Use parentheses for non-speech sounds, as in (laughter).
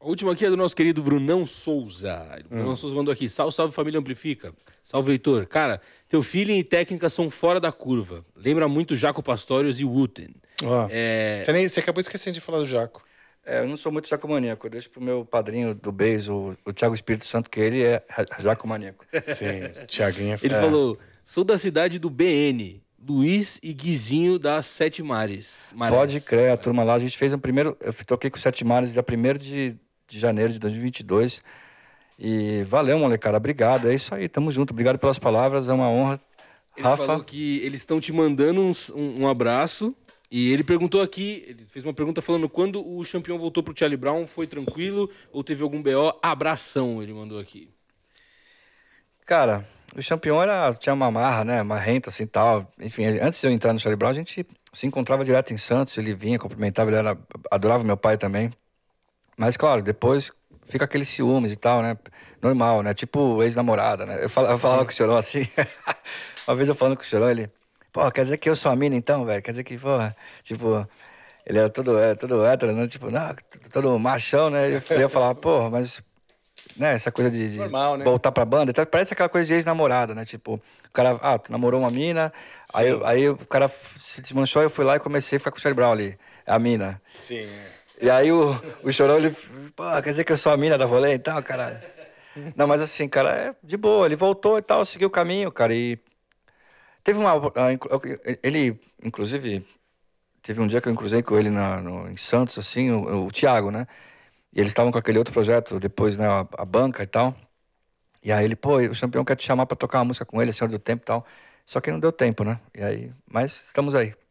A última aqui é do nosso querido Brunão Souza. O Brunão hum. Souza mandou aqui. Salve, salve família Amplifica. Salve, Heitor. Cara, teu feeling e técnica são fora da curva. Lembra muito Jaco Pastorius e Wooten. Oh. É... Você, nem, você acabou esquecendo de falar do Jaco. É, eu não sou muito jacomaníaco. Eu deixo pro meu padrinho do beijo, o, o Tiago Espírito Santo, que ele é jacomaníaco. Sim, Tiaguinho. É ele é. falou, sou da cidade do BN. Luiz e Guizinho da Sete Mares. Mares. Pode crer, a turma lá. A gente fez um primeiro. Eu toquei com o Sete Mares dia 1 de, de janeiro de 2022. E valeu, molecada. Obrigado. É isso aí. Tamo junto. Obrigado pelas palavras. É uma honra. Ele Rafa. falou que eles estão te mandando uns, um, um, abraço. E ele perguntou aqui, ele fez uma pergunta falando quando o campeão voltou pro Charlie Brown, foi tranquilo ou teve algum BO? Abração, ele mandou aqui. Cara, o Champion era, tinha uma marra, né? Marrenta, assim tal. Enfim, antes de eu entrar no Charlie Brown, a gente se encontrava direto em Santos. Ele vinha, cumprimentava, ele era, adorava meu pai também. Mas, claro, depois fica aqueles ciúmes e tal, né? Normal, né? Tipo ex-namorada, né? Eu falava, eu falava com o senhor assim. (laughs) uma vez eu falando com o senhor, ele. Pô, quer dizer que eu sou a mina então, velho? Quer dizer que, porra, tipo ele era todo, é, todo hétero, né? Tipo, não, todo machão, né? Eu ia falar, porra, mas né? Essa coisa de, de Normal, né? voltar pra banda. Então, parece aquela coisa de ex-namorada, né? Tipo, o cara, ah, tu namorou uma mina, aí, aí o cara se desmanchou, eu fui lá e comecei a ficar com o Charlie Brown ali, a mina. Sim. É. E aí o, o chorão, ele, pô, quer dizer que eu sou a mina da rolê e então, tal, cara? Não, mas assim, cara, é de boa, ele voltou e tal, seguiu o caminho, cara, e teve uma. Ele, inclusive, teve um dia que eu cruzei com ele na, no, em Santos, assim, o, o Thiago, né? E eles estavam com aquele outro projeto, depois, né, a, a, banca e tal. E aí ele, pô, o campeão quer te chamar para tocar uma música com ele, Senhor do Tempo e tal. Só que não deu tempo, né? E aí, mas estamos aí.